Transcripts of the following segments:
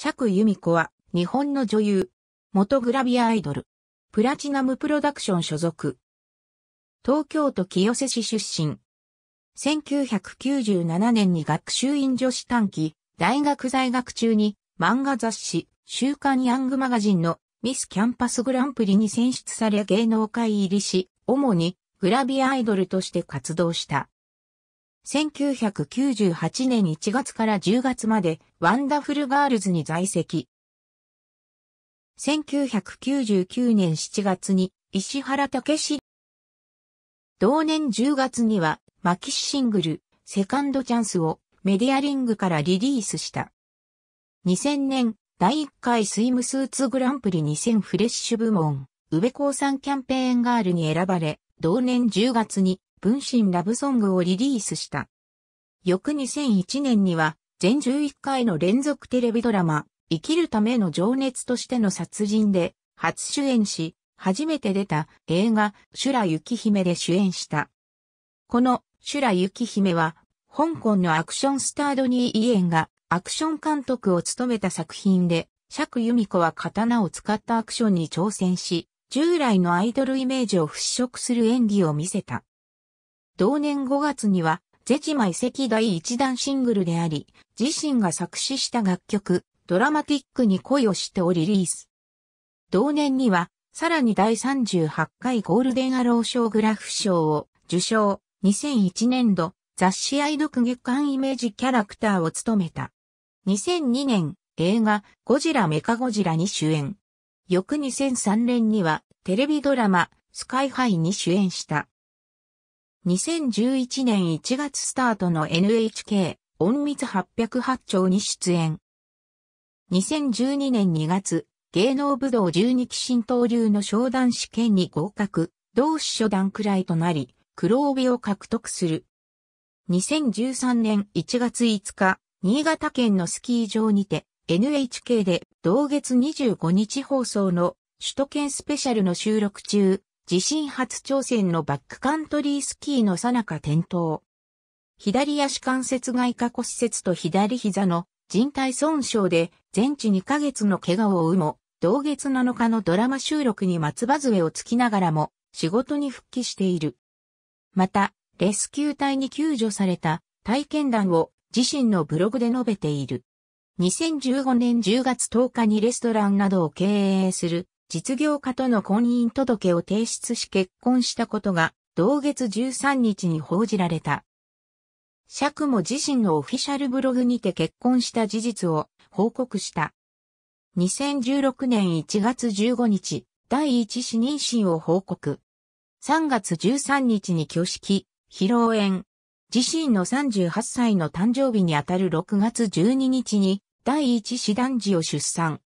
釈由美子は、日本の女優、元グラビアアイドル、プラチナムプロダクション所属。東京都清瀬市出身。1997年に学習院女子短期、大学在学中に漫画雑誌、週刊ヤングマガジンのミスキャンパスグランプリに選出され芸能界入りし、主にグラビアアイドルとして活動した。1998年1月から10月までワンダフルガールズに在籍。1999年7月に石原武史。同年10月にはマキシシングルセカンドチャンスをメディアリングからリリースした。2000年第1回スイムスーツグランプリ2000フレッシュ部門、宇部高山キャンペーンガールに選ばれ、同年10月に分身ラブソングをリリースした。翌2001年には、全11回の連続テレビドラマ、生きるための情熱としての殺人で、初主演し、初めて出た映画、修羅雪姫で主演した。この修羅雪姫は、香港のアクションスタードニー・イエンがアクション監督を務めた作品で、釈由美子は刀を使ったアクションに挑戦し、従来のアイドルイメージを払拭する演技を見せた。同年5月には、ゼチマ遺跡第1弾シングルであり、自身が作詞した楽曲、ドラマティックに恋をしてをリリース。同年には、さらに第38回ゴールデンアロー賞グラフ賞を受賞、2001年度、雑誌愛読月間イメージキャラクターを務めた。2002年、映画、ゴジラメカゴジラに主演。翌2003年には、テレビドラマ、スカイハイに主演した。2011年1月スタートの NHK 音密808丁に出演。2012年2月、芸能武道12期新刀流の商談試験に合格、同志初段くらいとなり、黒帯を獲得する。2013年1月5日、新潟県のスキー場にて、NHK で同月25日放送の首都圏スペシャルの収録中、地震初挑戦のバックカントリースキーのさなか転倒。左足関節外下骨折と左膝の人体損傷で全治2ヶ月の怪我を負うも、同月7日のドラマ収録に松葉杖をつきながらも仕事に復帰している。また、レスキュー隊に救助された体験談を自身のブログで述べている。2015年10月10日にレストランなどを経営する実業家との婚姻届を提出し結婚したことが、同月13日に報じられた。釈も自身のオフィシャルブログにて結婚した事実を報告した。2016年1月15日、第一子妊娠を報告。3月13日に挙式、披露宴。自身の38歳の誕生日にあたる6月12日に第一子男児を出産。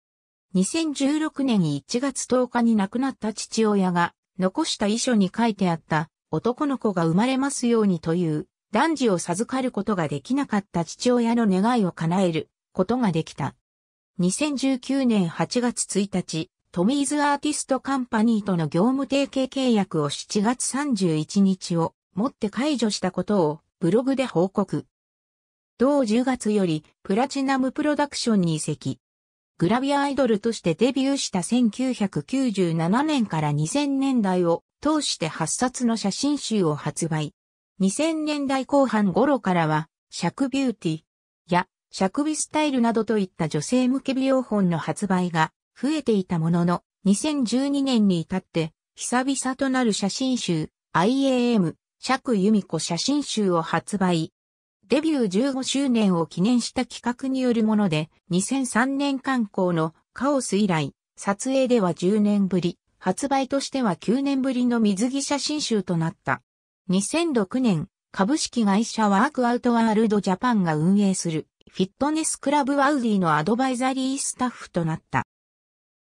2016年1月10日に亡くなった父親が残した遺書に書いてあった男の子が生まれますようにという男児を授かることができなかった父親の願いを叶えることができた。2019年8月1日、トミーズアーティストカンパニーとの業務提携契約を7月31日をもって解除したことをブログで報告。同10月よりプラチナムプロダクションに移籍。グラビアアイドルとしてデビューした1997年から2000年代を通して8冊の写真集を発売。2000年代後半頃からは、尺ビューティーや尺美スタイルなどといった女性向け美容本の発売が増えていたものの、2012年に至って、久々となる写真集、IAM、尺由美子写真集を発売。デビュー15周年を記念した企画によるもので、2003年刊行のカオス以来、撮影では10年ぶり、発売としては9年ぶりの水着写真集となった。2006年、株式会社ワークアウトワールドジャパンが運営するフィットネスクラブアウディのアドバイザリースタッフとなった。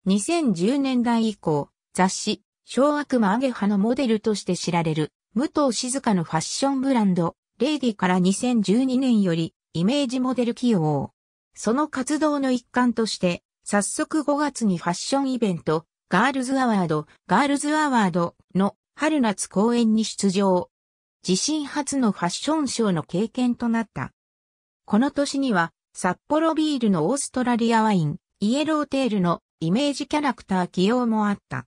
2010年代以降、雑誌、小悪魔アゲハのモデルとして知られる、武藤静香のファッションブランド、レイディから2012年よりイメージモデル起用。その活動の一環として、早速5月にファッションイベント、ガールズアワード、ガールズアワードの春夏公演に出場。自身初のファッションショーの経験となった。この年には、札幌ビールのオーストラリアワイン、イエローテールのイメージキャラクター起用もあった。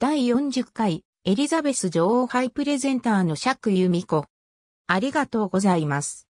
第40回エリザベス女王杯プレゼンターの釈由美子、ありがとうございます。